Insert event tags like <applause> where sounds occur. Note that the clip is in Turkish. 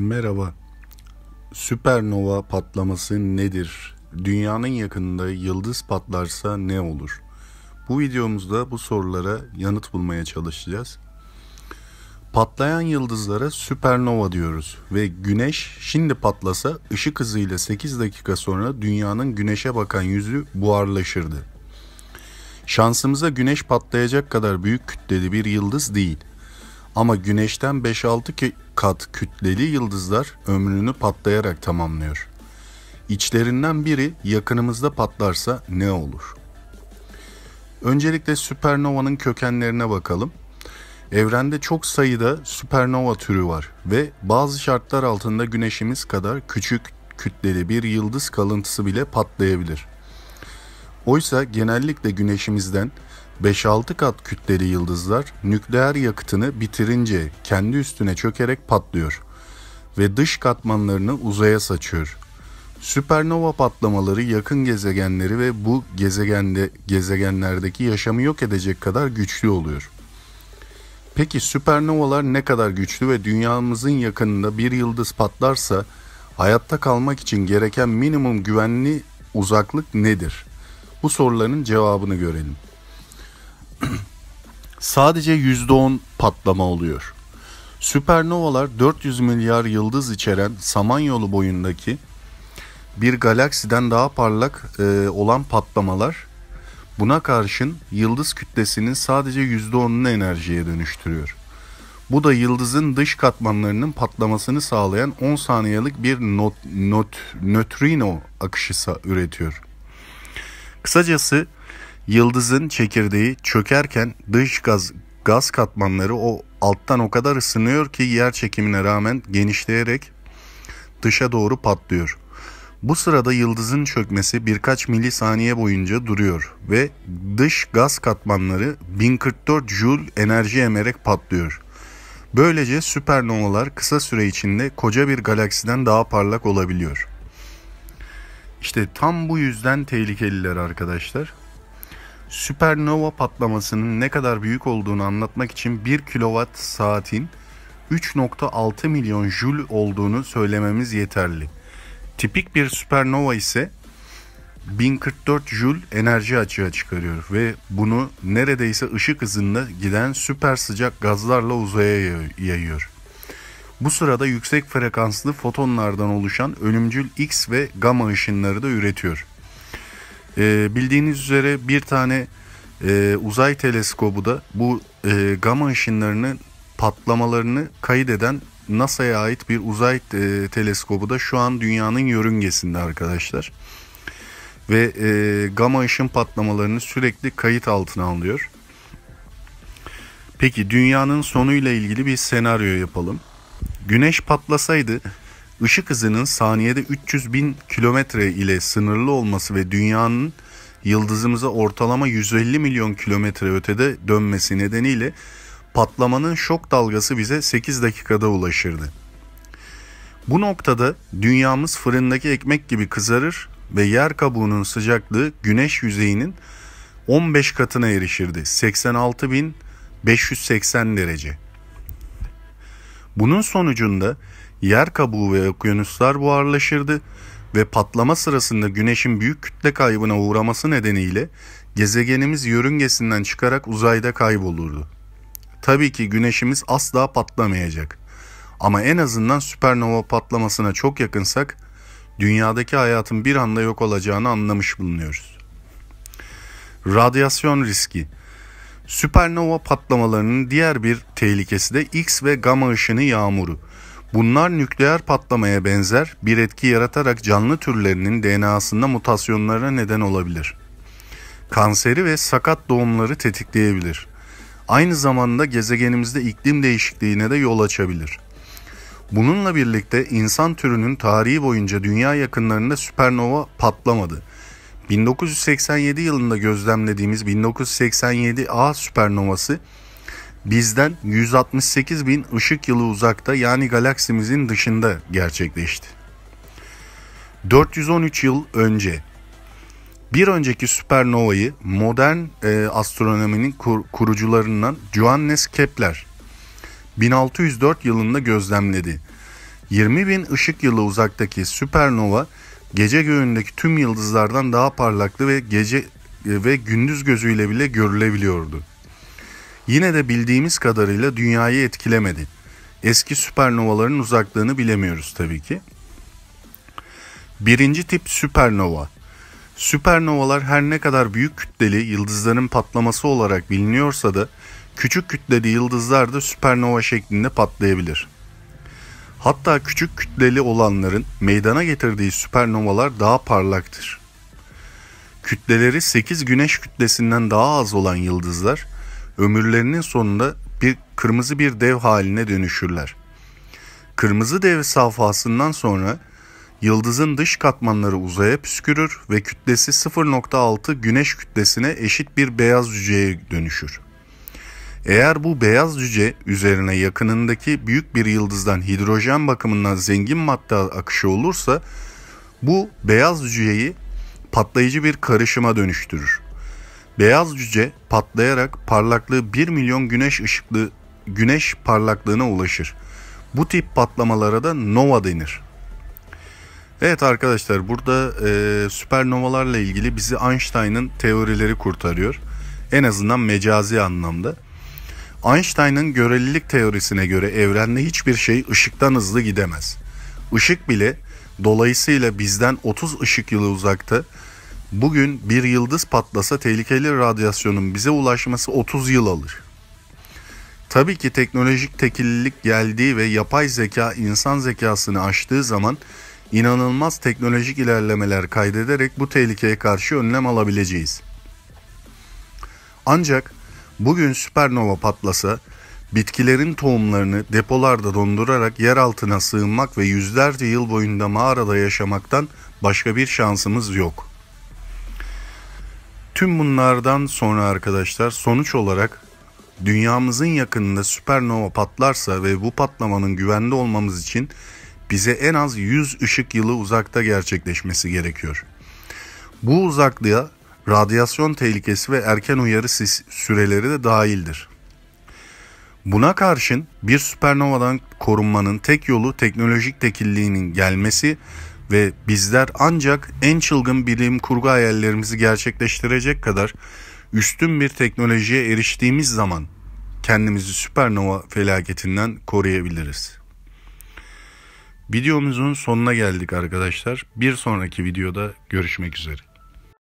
Merhaba. Süpernova patlaması nedir? Dünyanın yakınında yıldız patlarsa ne olur? Bu videomuzda bu sorulara yanıt bulmaya çalışacağız. Patlayan yıldızlara süpernova diyoruz ve güneş şimdi patlasa ışık hızıyla 8 dakika sonra dünyanın güneşe bakan yüzü buharlaşırdı. Şansımıza güneş patlayacak kadar büyük kütleli bir yıldız değil. Ama güneşten 5-6 kat kütleli yıldızlar ömrünü patlayarak tamamlıyor. İçlerinden biri yakınımızda patlarsa ne olur? Öncelikle süpernovanın kökenlerine bakalım. Evrende çok sayıda süpernova türü var ve bazı şartlar altında güneşimiz kadar küçük kütleli bir yıldız kalıntısı bile patlayabilir. Oysa genellikle güneşimizden 5-6 kat kütleli yıldızlar nükleer yakıtını bitirince kendi üstüne çökerek patlıyor ve dış katmanlarını uzaya saçıyor. Süpernova patlamaları yakın gezegenleri ve bu gezegende gezegenlerdeki yaşamı yok edecek kadar güçlü oluyor. Peki süpernovalar ne kadar güçlü ve dünyamızın yakınında bir yıldız patlarsa hayatta kalmak için gereken minimum güvenli uzaklık nedir? Bu soruların cevabını görelim. <clears throat> sadece %10 patlama oluyor. Süpernovalar 400 milyar yıldız içeren Samanyolu boyundaki bir galaksiden daha parlak e, olan patlamalar buna karşın yıldız kütlesinin sadece %10'unu enerjiye dönüştürüyor. Bu da yıldızın dış katmanlarının patlamasını sağlayan 10 saniyelik bir not, not, nötrino akışı üretiyor. Kısacası Yıldızın çekirdeği çökerken dış gaz gaz katmanları o alttan o kadar ısınıyor ki yer çekimine rağmen genişleyerek dışa doğru patlıyor. Bu sırada yıldızın çökmesi birkaç milisaniye boyunca duruyor ve dış gaz katmanları 1044 joule enerji emerek patlıyor. Böylece süpernovalar kısa süre içinde koca bir galaksiden daha parlak olabiliyor. İşte tam bu yüzden tehlikeliler arkadaşlar süpernova patlamasının ne kadar büyük olduğunu anlatmak için 1 kilowatt saatin 3.6 milyon jül olduğunu söylememiz yeterli. Tipik bir süpernova ise 1044 jül enerji açığa çıkarıyor ve bunu neredeyse ışık hızında giden süper sıcak gazlarla uzaya yayıyor. Bu sırada yüksek frekanslı fotonlardan oluşan ölümcül X ve gamma ışınları da üretiyor. E, bildiğiniz üzere bir tane e, uzay teleskobu da bu e, gama ışınlarının patlamalarını kaydeden NASA'ya ait bir uzay e, teleskobu da şu an dünyanın yörüngesinde arkadaşlar. Ve e, gama ışın patlamalarını sürekli kayıt altına alıyor. Peki dünyanın sonuyla ilgili bir senaryo yapalım. Güneş patlasaydı Işık hızının saniyede 300 bin kilometre ile sınırlı olması ve dünyanın yıldızımıza ortalama 150 milyon kilometre ötede dönmesi nedeniyle patlamanın şok dalgası bize 8 dakikada ulaşırdı. Bu noktada dünyamız fırındaki ekmek gibi kızarır ve yer kabuğunun sıcaklığı güneş yüzeyinin 15 katına erişirdi. 86.580 derece. Bunun sonucunda Yer kabuğu ve okyanuslar buharlaşırdı ve patlama sırasında güneşin büyük kütle kaybına uğraması nedeniyle gezegenimiz yörüngesinden çıkarak uzayda kaybolurdu. Tabii ki güneşimiz asla patlamayacak. Ama en azından süpernova patlamasına çok yakınsak dünyadaki hayatın bir anda yok olacağını anlamış bulunuyoruz. Radyasyon riski Süpernova patlamalarının diğer bir tehlikesi de X ve gamma ışını yağmuru. Bunlar nükleer patlamaya benzer bir etki yaratarak canlı türlerinin DNA'sında mutasyonlara neden olabilir. Kanseri ve sakat doğumları tetikleyebilir. Aynı zamanda gezegenimizde iklim değişikliğine de yol açabilir. Bununla birlikte insan türünün tarihi boyunca dünya yakınlarında süpernova patlamadı. 1987 yılında gözlemlediğimiz 1987A süpernovası bizden 168 bin ışık yılı uzakta yani galaksimizin dışında gerçekleşti. 413 yıl önce bir önceki süpernovayı modern e, astronominin kur, kurucularından Johannes Kepler 1604 yılında gözlemledi. 20 bin ışık yılı uzaktaki süpernova gece göğündeki tüm yıldızlardan daha parlaktı ve gece e, ve gündüz gözüyle bile görülebiliyordu yine de bildiğimiz kadarıyla dünyayı etkilemedi. Eski süpernovaların uzaklığını bilemiyoruz tabii ki. Birinci tip süpernova. Süpernovalar her ne kadar büyük kütleli yıldızların patlaması olarak biliniyorsa da küçük kütleli yıldızlar da süpernova şeklinde patlayabilir. Hatta küçük kütleli olanların meydana getirdiği süpernovalar daha parlaktır. Kütleleri 8 güneş kütlesinden daha az olan yıldızlar ömürlerinin sonunda bir kırmızı bir dev haline dönüşürler. Kırmızı dev safhasından sonra yıldızın dış katmanları uzaya püskürür ve kütlesi 0.6 güneş kütlesine eşit bir beyaz cüceye dönüşür. Eğer bu beyaz cüce üzerine yakınındaki büyük bir yıldızdan hidrojen bakımından zengin madde akışı olursa bu beyaz cüceyi patlayıcı bir karışıma dönüştürür. Beyaz cüce patlayarak parlaklığı 1 milyon güneş ışıklı güneş parlaklığına ulaşır. Bu tip patlamalara da nova denir. Evet arkadaşlar burada e, süpernovalarla ilgili bizi Einstein'ın teorileri kurtarıyor. En azından mecazi anlamda. Einstein'ın görelilik teorisine göre evrende hiçbir şey ışıktan hızlı gidemez. Işık bile dolayısıyla bizden 30 ışık yılı uzakta Bugün bir yıldız patlasa tehlikeli radyasyonun bize ulaşması 30 yıl alır. Tabii ki teknolojik tekillik geldiği ve yapay zeka insan zekasını aştığı zaman inanılmaz teknolojik ilerlemeler kaydederek bu tehlikeye karşı önlem alabileceğiz. Ancak bugün süpernova patlasa bitkilerin tohumlarını depolarda dondurarak yer altına sığınmak ve yüzlerce yıl boyunda mağarada yaşamaktan başka bir şansımız yok. Tüm bunlardan sonra arkadaşlar sonuç olarak dünyamızın yakınında süpernova patlarsa ve bu patlamanın güvende olmamız için bize en az 100 ışık yılı uzakta gerçekleşmesi gerekiyor. Bu uzaklığa radyasyon tehlikesi ve erken uyarı süreleri de dahildir. Buna karşın bir süpernovadan korunmanın tek yolu teknolojik tekilliğinin gelmesi ve bizler ancak en çılgın bilim kurgu hayallerimizi gerçekleştirecek kadar üstün bir teknolojiye eriştiğimiz zaman kendimizi süpernova felaketinden koruyabiliriz. Videomuzun sonuna geldik arkadaşlar. Bir sonraki videoda görüşmek üzere.